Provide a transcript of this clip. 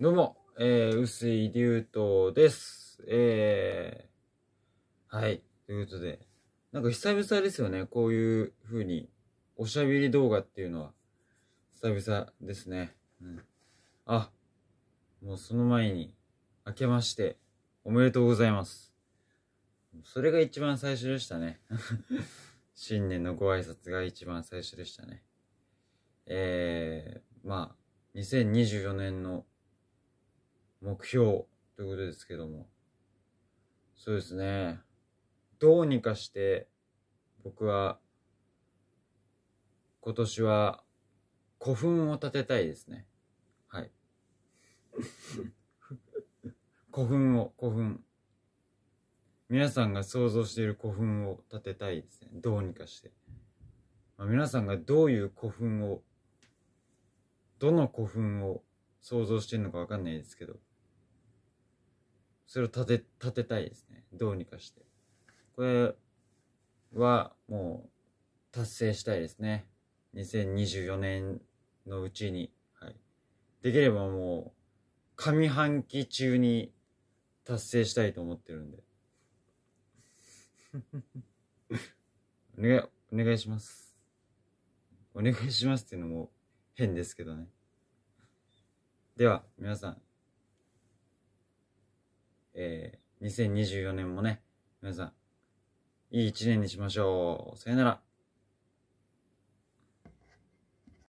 どうも、えー、薄井竜斗です。えー、はい、ということで、なんか久々ですよね、こういう風に、おしゃべり動画っていうのは、久々ですね。うん。あ、もうその前に、明けまして、おめでとうございます。それが一番最初でしたね。新年のご挨拶が一番最初でしたね。えー、まあ、2024年の目標ということですけども。そうですね。どうにかして、僕は、今年は、古墳を建てたいですね。はい。古墳を、古墳。皆さんが想像している古墳を建てたいですね。どうにかして。まあ、皆さんがどういう古墳を、どの古墳を想像してるのかわかんないですけど、それを立て、立てたいですね。どうにかして。これはもう達成したいですね。2024年のうちに。はい。できればもう上半期中に達成したいと思ってるんで。お願い、お願いします。お願いしますっていうのも変ですけどね。では、皆さん。えー、2024年もね、皆さん、いい一年にしましょう。さよなら。